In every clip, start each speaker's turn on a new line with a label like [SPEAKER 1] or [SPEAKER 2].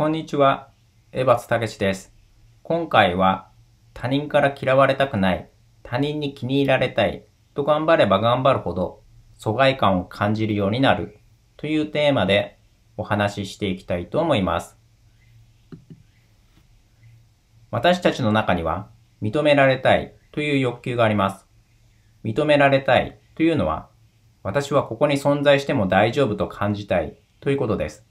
[SPEAKER 1] こんにちは、江松武です。今回は、他人から嫌われたくない、他人に気に入られたい、と頑張れば頑張るほど、疎外感を感じるようになる、というテーマでお話ししていきたいと思います。私たちの中には、認められたいという欲求があります。認められたいというのは、私はここに存在しても大丈夫と感じたいということです。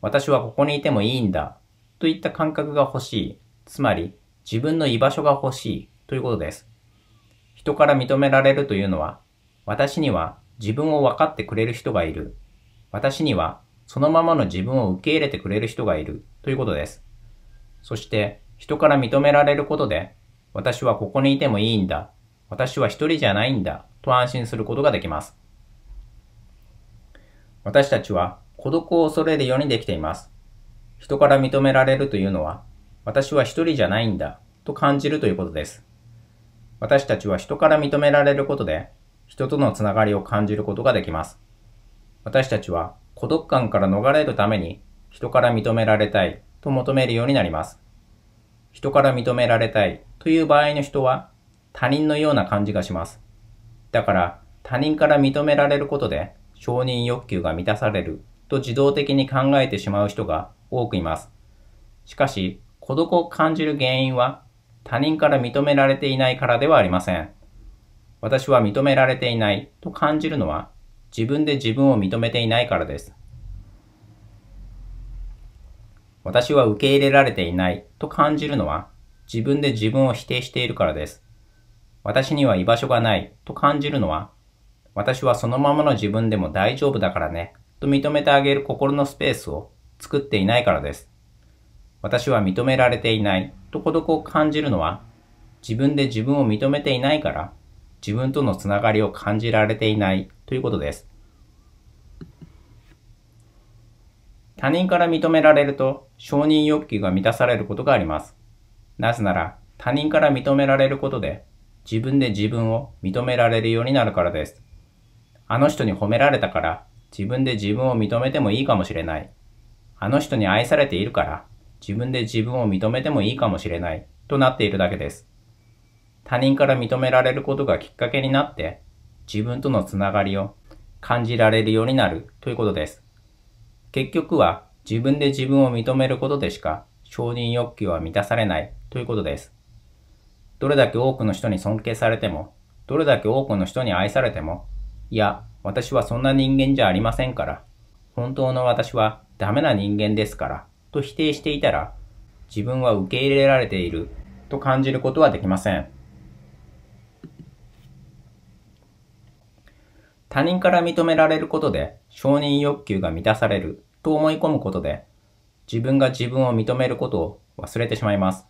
[SPEAKER 1] 私はここにいてもいいんだ、といった感覚が欲しい。つまり、自分の居場所が欲しい、ということです。人から認められるというのは、私には自分を分かってくれる人がいる。私にはそのままの自分を受け入れてくれる人がいるということです。そして人から認められることで、私はここにいてもいいんだ。私は一人じゃないんだ。と安心することができます。私たちは孤独を恐れるようにできています。人から認められるというのは、私は一人じゃないんだと感じるということです。私たちは人から認められることで、人とのつながりを感じることができます。私たちは孤独感から逃れるために、人から認められたいと求めるようになります。人から認められたいという場合の人は、他人のような感じがします。だから、他人から認められることで承認欲求が満たされると自動的に考えてしまう人が多くいます。しかし、孤独を感じる原因は他人から認められていないからではありません。私は認められていないと感じるのは自分で自分を認めていないからです。私は受け入れられていないと感じるのは自分で自分を否定しているからです。私には居場所がないと感じるのは私はそのままの自分でも大丈夫だからねと認めてあげる心のスペースを作っていないからです。私は認められていないと孤独を感じるのは自分で自分を認めていないから自分とのつながりを感じられていないということです。他人から認められると承認欲求が満たされることがあります。なぜなら他人から認められることで自分で自分を認められるようになるからです。あの人に褒められたから自分で自分を認めてもいいかもしれない。あの人に愛されているから、自分で自分を認めてもいいかもしれない、となっているだけです。他人から認められることがきっかけになって、自分とのつながりを感じられるようになるということです。結局は自分で自分を認めることでしか承認欲求は満たされないということです。どれだけ多くの人に尊敬されても、どれだけ多くの人に愛されても、いや、私はそんな人間じゃありませんから、本当の私はダメな人間ですから、と否定していたら、自分は受け入れられていると感じることはできません。他人から認められることで承認欲求が満たされると思い込むことで自分が自分を認めることを忘れてしまいます。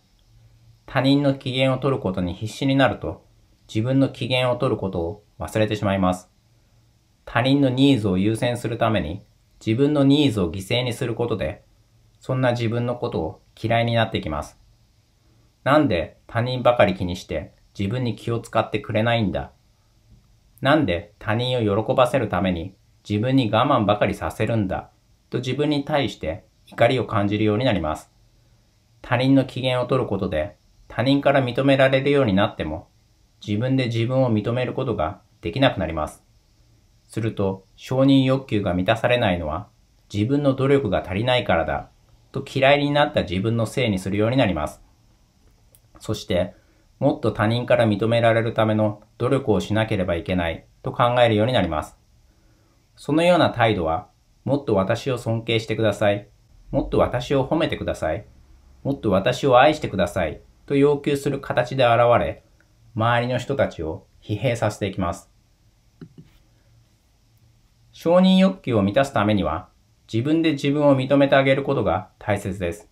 [SPEAKER 1] 他人の機嫌を取ることに必死になると自分の機嫌を取ることを忘れてしまいます。他人のニーズを優先するために自分のニーズを犠牲にすることで、そんな自分のことを嫌いになってきます。なんで他人ばかり気にして自分に気を使ってくれないんだ。なんで他人を喜ばせるために自分に我慢ばかりさせるんだ。と自分に対して怒りを感じるようになります。他人の機嫌を取ることで他人から認められるようになっても自分で自分を認めることができなくなります。すると、承認欲求が満たされないのは、自分の努力が足りないからだ、と嫌いになった自分のせいにするようになります。そして、もっと他人から認められるための努力をしなければいけないと考えるようになります。そのような態度は、もっと私を尊敬してください。もっと私を褒めてください。もっと私を愛してください。と要求する形で現れ、周りの人たちを疲弊させていきます。承認欲求を満たすためには、自分で自分を認めてあげることが大切です。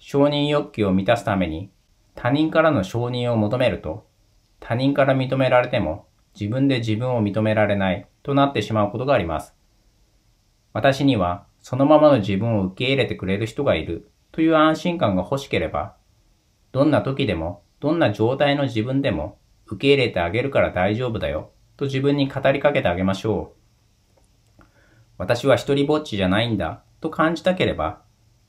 [SPEAKER 1] 承認欲求を満たすために、他人からの承認を求めると、他人から認められても自分で自分を認められないとなってしまうことがあります。私にはそのままの自分を受け入れてくれる人がいるという安心感が欲しければ、どんな時でもどんな状態の自分でも受け入れてあげるから大丈夫だよと自分に語りかけてあげましょう。私は一人ぼっちじゃないんだと感じたければ、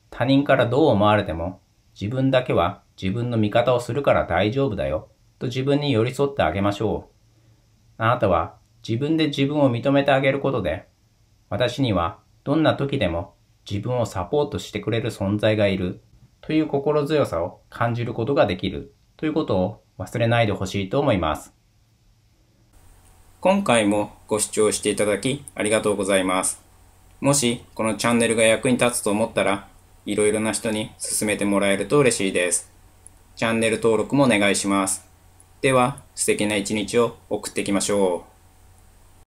[SPEAKER 1] 他人からどう思われても、自分だけは自分の味方をするから大丈夫だよと自分に寄り添ってあげましょう。あなたは自分で自分を認めてあげることで、私にはどんな時でも自分をサポートしてくれる存在がいるという心強さを感じることができるということを忘れないでほしいと思います。今回もご視聴していただきありがとうございます。もし、このチャンネルが役に立つと思ったら、いろいろな人に勧めてもらえると嬉しいです。チャンネル登録もお願いします。では、素敵な一日を送っていきましょう。